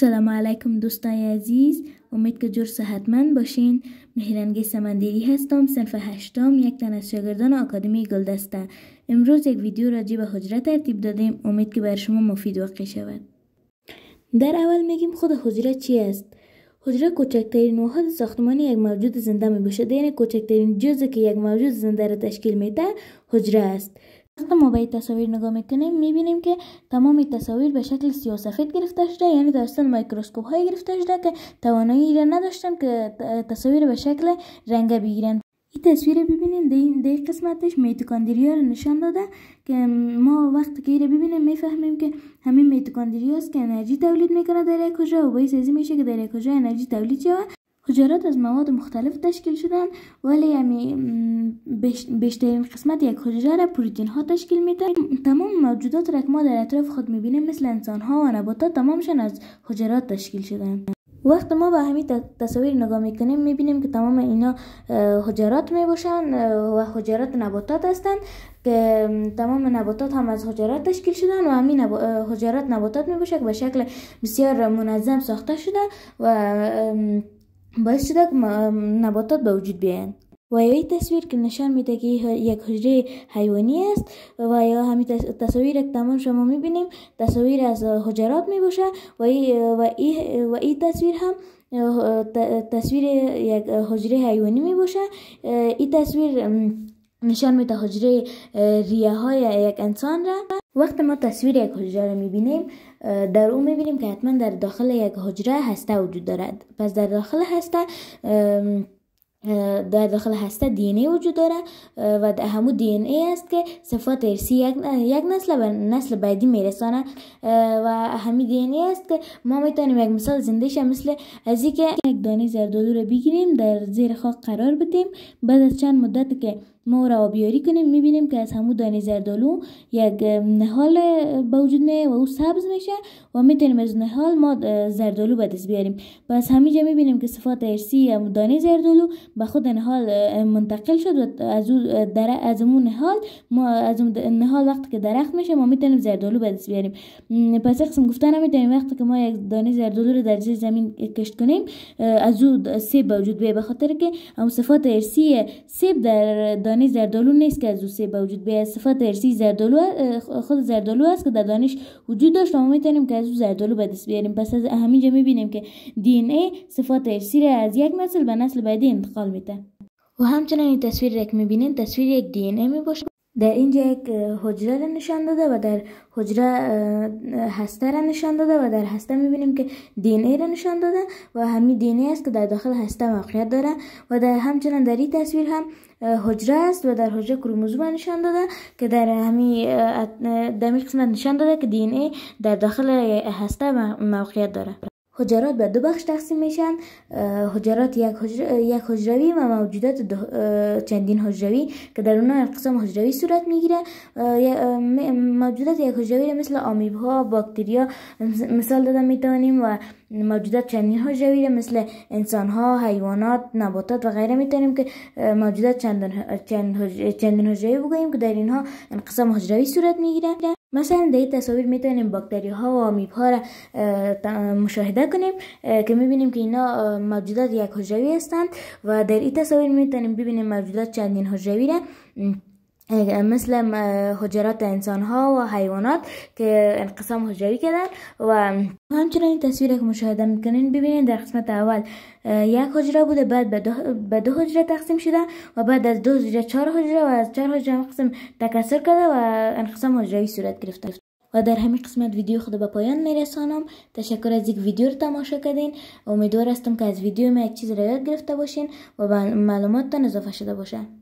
سلام علیکم دوستای عزیز امید که جور صحتمند باشین مهرنگی سمندری هستم صنف هشتم یک تن از شاگردان آکادمی گلدسته امروز یک ویدیو راجع به حجره ترتیب دادیم امید که بر شما مفید واقع شود در اول میگیم خود حجره چی است حجره کوچکترین واحد ساختمان یک موجود زنده می باشد یعنی کوچکترین جزء که یک موجود زنده را تشکیل میده حجره است موبایل تصاویر نگاه میکنیم میبینیم که تمام تصاویر به شکل سیاسفید گرفته شده یعنی توسط میکروسکوپ های گرفته شده که توانایی را نداشتن که تصاویر به شکل رنگه بگیرن این تصویر ببینیم در این قسمتش میتوکاندریا رو نشان داده که ما وقتی که این ببینیم میفهمیم که همین میتوکاندریا است که انرژی تولید میکنه در یک کجا و باعث میشه که در یک انرژی تولید شود حجرات از مواد مختلف تشکیل شدن ولی یعنی بیشترین قسمت یک حجره پروتین ها تشکیل میده تمام موجودات را که ما در اطراف خود میبینیم مثل انسان ها و نباتات تمامشان از حجرات تشکیل شدن وقت ما به همین تصاویر نگاه میکنیم میبینیم که تمام اینا حجرات میباشن و حجرات نباتات هستند که تمام نباتات هم از حجرات تشکیل شدن و همین نب... حجرات نباتات میباشه که به شکل بسیار منظم ساخته شده و که نباتات به وجود بیاین و این تصویر که نشان میده که یک حجره حیوانی است و یا همین تصاویر که تمام شما میبینیم تصاویر از حجرات میباشه و ای تصویر هم تصویر یک حجره حیوانی میباشه این تصویر نشان میده حجره ریه های یک انسان را وقتی ما تصویر یک حجره را میبینیم در او میبینیم که حتما در داخل یک حجره هسته وجود دارد پس در داخل هسته در داخل هسته دی ای وجود دارد و ده همون دی ای است که صفات ارسی یک نسل به نسل بعدی میرسانه و همین دی ای است که ما میتونیم یک مثال زنده مثل از که یک دانه زردالو رو بگیریم در زیر خاک قرار بدیم بعد از چند مدت که ما رو بیاری کنیم میبینیم که از همون دانه زردالو یک نهال بوجود میه و او سبز میشه و میتونیم از نهال ما زردالو به دست بیاریم پس همینجا میبینیم که صفات ارسی دانه زردالو به خود نهال منتقل شد و از در از اون نهال ما از نهال وقتی که درخت میشه ما میتونیم زردالو به دست بیاریم پس قسم گفتن میتونیم وقتی که ما یک دانه زردالو رو در زیر زمین کشت کنیم از او سیب باوجود به خاطر که هم صفات ارسی سیب در دانه زردالو نیست که از او سه به وجود سی صفت ارسی زردالو خود زردالو است که در دانش وجود داشت و ما میتونیم که از او زردالو به دست بیاریم پس از همینجا میبینیم که دی ان ای صفات ارسی را از یک نسل به نسل بعدی انتقال میده و همچنین این تصویر را که میبینین تصویر یک دی ان ای می در اینجا یک حجره را نشان داده و در حجره هسته را نشان داده و در هسته میبینیم که دی ای را نشان داده و همین دی ای است که در داخل هسته موقعیت داره و در همچنان در این تصویر هم حجره است و در حجره کروموزوم نشان داده که در همین دمی قسمت نشان داده که دی ای در داخل هسته موقعیت داره حجرات به دو بخش تقسیم میشن حجرات یک, حجر... یک حجروی و موجودات چندین حجروی که در اونها انقسام حجروی صورت میگیره موجودات یک حجروی مثل آمیب ها باکتریا مثال دادن میتونیم و موجودات چندین حجروی مثل انسان ها حیوانات نباتات و غیره میتونیم که موجودات چندین حجروی بگوییم که در اینها انقسام حجروی صورت میگیره مثلا در این تصاویر میتونیم باکتری ها و آمیب ها را مشاهده کنیم که میبینیم که اینا موجودات یک حجروی هستند و در این تصاویر میتونیم ببینیم موجودات چندین حجروی را مثل حجرات انسان ها و حیوانات که انقسام حجری کردن و همچنان این تصویر که مشاهده میکنین ببینید در قسمت اول یک حجره بوده بعد به دو, به حجره تقسیم شده و بعد از دو حجره چهار حجره و از چهار حجره قسم تکسر کرده و انقسام حجری صورت گرفته و در همین قسمت ویدیو خود به پایان میرسانم تشکر از یک ویدیو رو تماشا کردین امیدوار هستم که از ویدیو ما یک چیز را یاد گرفته باشین و معلومات معلوماتتان اضافه شده باشه